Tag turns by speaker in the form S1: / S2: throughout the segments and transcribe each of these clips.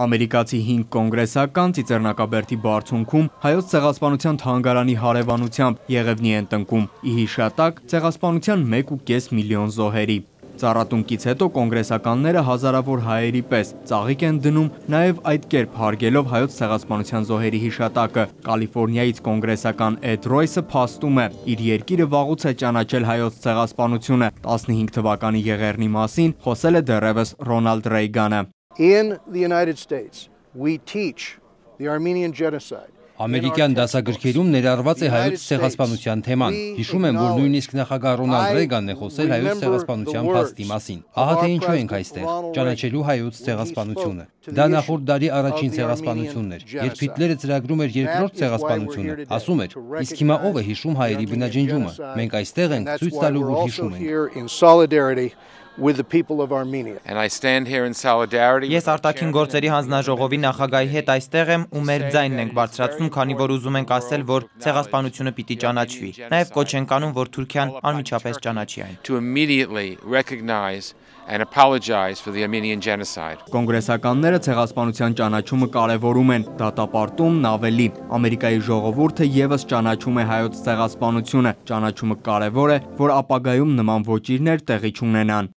S1: Ամերիկացի 5 կոնգրեսական Ծիծեռնակաբերդի բարձունքում հայոց ցեղասպանության թանգարանի հարևանությամբ Եղևնի են տնկում՝ ի հիշատակ ցեղասպանության 1.5 միլիոն զոհերի։ Ծառատունկից հետո կոնգրեսականները հազարավոր հայերի պես ծաղիկ են դնում նաև այդ կերպ հարգելով հայոց ցեղասպանության զոհերի հիշատակը։ Կալիֆոռնիայից կոնգրեսական Էդ Ռոյսը փաստում է. իր երկիրը վաղուց է ճանաչել հայոց ցեղասպանությունը։ 15 թվականի եղեռնի մասին խոսել է դեռևս Ռոնալդ Ռեյգանը։
S2: In the United States, we teach the Armenian genocide. Ամերիկյան դասագրքերում ներառված է հայոց ցեղասպանության թեման։ Հիշում եմ, որ նույնիսկ նախագահ Ռոնալդ Ռեգանն է խոսել հայոց ցեղասպանության փաստի մասին։ Ահա թե ինչու ենք այստեղ՝ ճանաչելու հայոց ցեղասպանությունը։ Դա նախորդ դարի առաջին ցեղասպանությունն էր։ Երբ Հիտլերը ծրագրում էր երկրորդ ցեղասպանությունը, ասում էր. «Իսկ հիմա ով է հիշում հայերի բնաջնջումը։ Մենք այստեղ ենք ցույց տալու, որ հիշում ենք» with the people of Armenia. And I stand here in solidarity. Ես արտաքին գործերի հանձնաժողովի նախագահի հետ այստեղ եմ ու մեր ձայնն ենք բարձրացնում, քանի որ ուզում ենք ասել, որ ցեղասպանությունը պիտի ճանաչվի։ Նաև կոչ ենք անում, որ Թուրքիան անմիջապես ճանաչի այն։ To immediately recognize and apologize for the Armenian genocide.
S1: Կոնգրեսականները ցեղասպանության ճանաչումը կարևորում են, դատապարտումն ավելի։ Ամերիկայի ժողովուրդը եւս ճանաչում է հայոց ցեղասպանությունը։ Ճանաչումը կարևոր է, որ ապագայում նման ոչիրներ տեղի չունենան։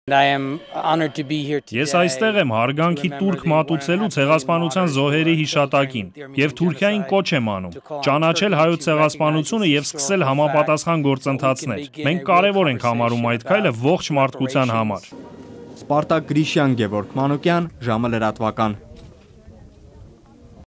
S1: Ես այստեղ եմ հարգանքի տուրք մատուցելու ցեղասպանության զոհերի հիշատակին եւ Թուրքիային կոչ եմ անում ճանաչել հայոց ցեղասպանությունը եւ սկսել համապատասխան գործընթացներ։ Մենք կարեւոր ենք համարում այդ քայլը ողջ մարդկության համար։ Սպարտակ Գրիշյան, Գևորգ Մանուկյան, ժամը լրատվական։